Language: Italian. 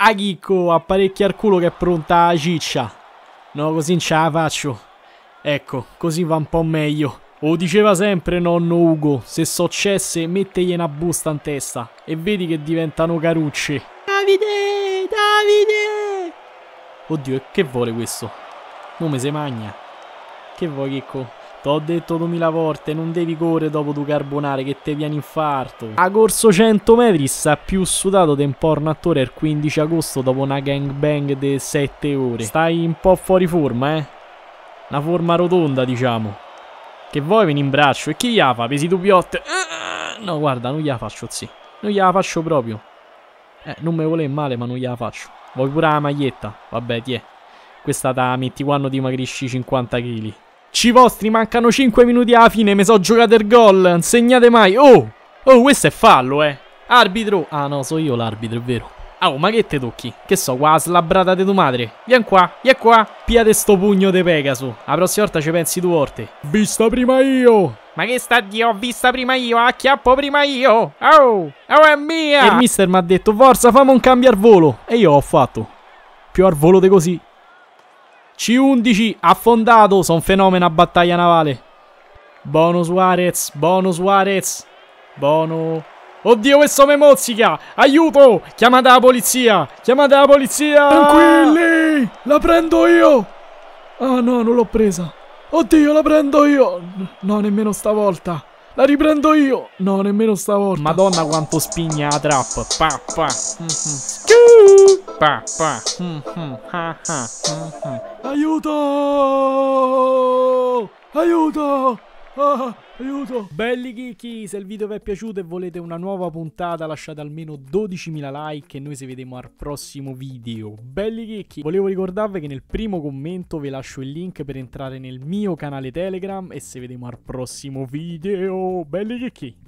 A chicco, apparecchia al culo che è pronta la ciccia. No, così non ce la faccio. Ecco, così va un po' meglio. O diceva sempre nonno Ugo, se successe mettegli una busta in testa e vedi che diventano carucce. Davide, Davide! Oddio, e che vuole questo? Come me se magna. Che vuoi, Chicco? T'ho detto 2000 volte, non devi correre dopo tu carbonare che te viene infarto. A corso 100 metri sta più sudato di un porno attore il 15 agosto dopo una gangbang di 7 ore. Stai un po' fuori forma, eh? Una forma rotonda, diciamo. Che vuoi vieni in braccio? E chi gliela fa? Pesi tu piotte? Ah, no, guarda, non gliela faccio, sì. Non gliela faccio proprio. Eh, non me vuole male, ma non gliela faccio. Vuoi pure la maglietta? Vabbè, tiè. è. Questa la metti quando dimagrisci 50 kg. Ci vostri mancano 5 minuti alla fine, mi so giocato il gol, non segnate mai. Oh, oh, questo è fallo, eh. Arbitro. Ah no, so io l'arbitro, è vero. Oh, ma che te tocchi? Che so, qua la slabbrata di tua madre. Vieni qua, vieni qua. Piate sto pugno di Pegaso. La prossima volta ci pensi due volte. Vista prima io. Ma che sta di ho vista prima io, acchiappo prima io. Oh, oh è mia. E il mister mi ha detto, forza, fammi un cambio al volo. E io ho fatto. Più al volo di così. C11 affondato, sono fenomeno a battaglia navale. Bono Suarez, Bono Suarez, Bono... Oddio questo mi mozzica, aiuto, chiamate la polizia, chiamate la polizia. Tranquilli, la prendo io. Ah no, non l'ho presa. Oddio, la prendo io. No, nemmeno stavolta. La riprendo io. No, nemmeno stavolta. Madonna quanto spigna la trap. Pa, pa. Mm -hmm. Pa, pa. Hm, hm, hm, aiuto! Aiuto! Ah, aiuto! Belli chicchi, se il video vi è piaciuto e volete una nuova puntata lasciate almeno 12.000 like e noi ci vediamo al prossimo video. Belli chicchi, volevo ricordarvi che nel primo commento vi lascio il link per entrare nel mio canale Telegram e ci vediamo al prossimo video. Belli chicchi!